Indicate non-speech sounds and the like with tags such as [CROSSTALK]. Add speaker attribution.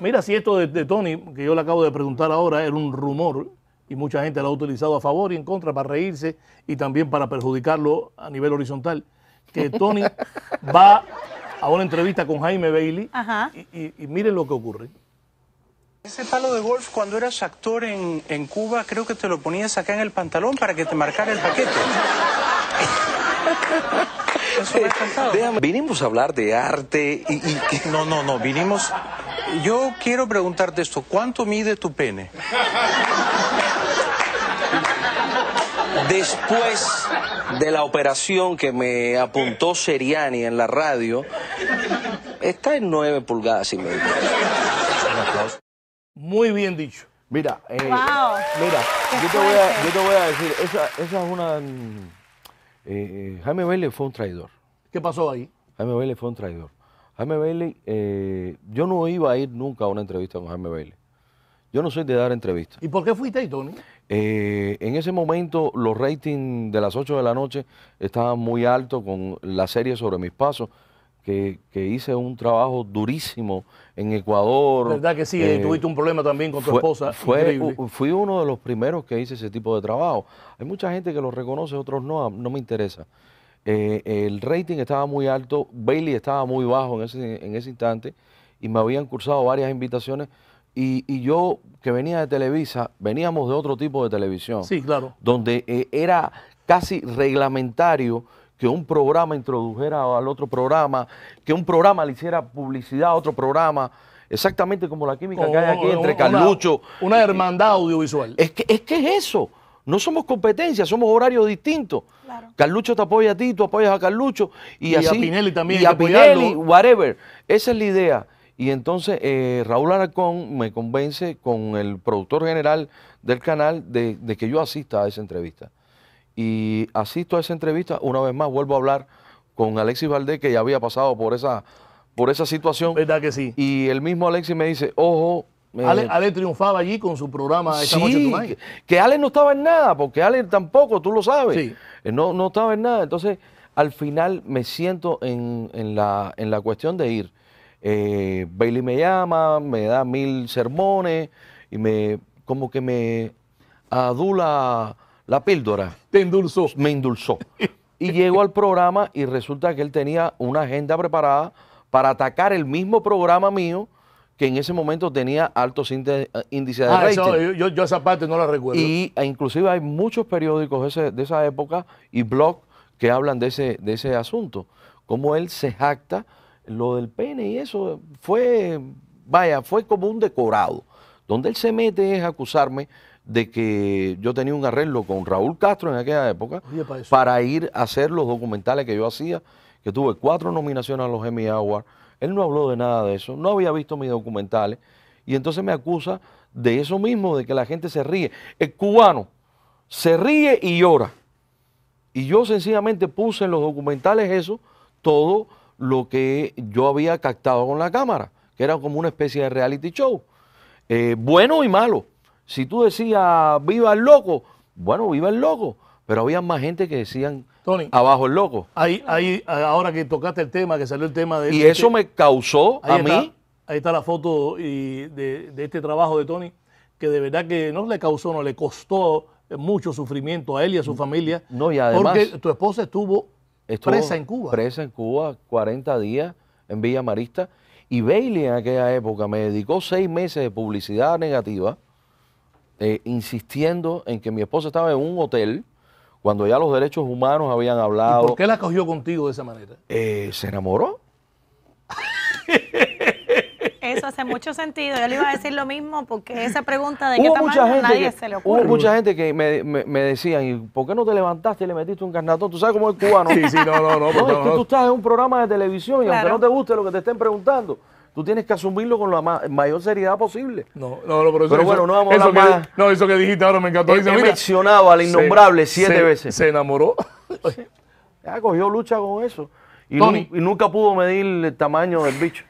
Speaker 1: Mira, si esto de, Tony, que yo le acabo de preguntar ahora, era un rumor y mucha gente lo ha utilizado a favor y en contra para reírse y también para perjudicarlo a nivel horizontal, que Tony [LAUGHS] va a una entrevista con Jaime Bailey Y, mire miren lo que ocurre. Ese palo de golf cuando eras actor en, Cuba creo que te lo ponías acá en el pantalón para que te marcara el paquete. [LAUGHS] Eso me ha vinimos a hablar de arte y... No, no, no, vinimos yo quiero preguntarte esto, ¿cuánto mide tu pene? Después de la operación que me apuntó Seriani en la radio, está en nueve pulgadas y medio. Muy bien dicho. Mira, eh, mira, yo te, voy a, decir, esa, es una... Eh, eh, Jaime Vélez fue un traidor. ¿Qué pasó ahí? Jaime Vélez fue un traidor. Jaime Bailey, eh, yo no iba a ir nunca a una entrevista con Jaime Bailey. Yo no soy de dar entrevistas. ¿Y por qué fuiste ahí, Tony? Eh, en ese momento los ratings de las 8 de la noche estaban muy altos con la serie sobre mis pasos. Que, hice un trabajo durísimo en Ecuador. ¿Verdad que sí? Eh, tuviste un problema también con tu esposa. fui uno de los primeros que hice ese tipo de trabajo. Hay mucha gente que lo reconoce, otros no, no me interesa. Eh, el rating estaba muy alto, Bailey estaba muy bajo en ese, en ese instante y me habían cursado varias invitaciones. Y, yo, que venía de Televisa, veníamos de otro tipo de televisión. Sí, claro. Donde eh, era casi reglamentario que un programa introdujera al otro programa, que un programa le hiciera publicidad a otro programa, exactamente como la química que hay oh, aquí entre oh, Carlucho. Una, hermandad audiovisual. Es es que es eso no somos competencia, somos horarios distintos. Carlucho te apoya a ti, tú apoyas a Carlucho. Y, y a Pinelli también. Y a Pinelli, whatever. Esa es la idea. Y entonces eh, Raúl Aracón me convence con el productor general del canal de, que yo asista a esa entrevista. Y asisto a esa entrevista, una vez más vuelvo a hablar con Alexis Valdés, que ya había pasado por esa, por esa situación. ¿Verdad que sí? Y el mismo Alexis me dice, ojo, eh, Ale, triunfaba allí con su programa esa sí, noche Que Ale no estaba en nada, porque Ale tampoco, tú lo sabes. Eh, no, estaba en nada. Entonces, al final me siento en, la, cuestión de ir. Eh, Bailey me llama, me da mil sermones y me como que me adula la píldora. Te endulzó. Me endulzó. y llego al programa y resulta que él tenía una agenda preparada para atacar el mismo programa mío que en ese momento tenía altos índices eh, de ah, yo, esa parte no la recuerdo. Y e inclusive hay muchos periódicos de, esa época y blogs que hablan de ese, asunto. Cómo él se jacta lo del pene y eso fue, vaya, fue como un decorado. Donde él se mete es acusarme de que yo tenía un arreglo con Raúl Castro en aquella época para ir a hacer los documentales que yo hacía, que tuve cuatro nominaciones a los Emmy Awards, él no habló de nada de eso, no había visto mis documentales y entonces me acusa de eso mismo, de que la gente se ríe. El cubano se ríe y llora. Y yo sencillamente puse en los documentales eso, todo lo que yo había captado con la cámara, que era como una especie de reality show, eh, bueno y malo. Si tú decías, viva el loco, bueno, viva el loco. Pero había más gente que decían abajo el loco. Ahí, ahí, ahora que tocaste el tema, que salió el tema de... Y este, eso me causó a mí... Ahí está la foto y de, este trabajo de Tony, que de verdad que no le causó, no le costó mucho sufrimiento a él y a su mm, familia. No, y además. Porque tu esposa estuvo, presa en Cuba. Presa en Cuba 40 días en Villa Marista. Y Bailey en aquella época me dedicó seis meses de publicidad negativa, eh, insistiendo en que mi esposa estaba en un hotel cuando ya los derechos humanos habían hablado. ¿Por qué la cogió contigo de esa manera? Eh, se enamoró. Eso hace mucho sentido. Yo le iba a decir lo mismo porque esa pregunta de qué tamaño gente nadie se le ocurre. Hubo mucha gente que me, decían, ¿y por qué no te levantaste y le metiste un carnatón? Tú sabes cómo es cubano. sí, sí, no, no, no. es que tú estás en un programa de televisión y aunque no te guste lo que te estén preguntando, tú tienes que asumirlo con la mayor seriedad posible. No, no, no pero, eso, pero bueno, no vamos a hablar más. no, eso que dijiste ahora me encantó. al innombrable siete veces. Se enamoró. [LAUGHS] ya cogió lucha con eso. y nunca pudo medir el tamaño del bicho.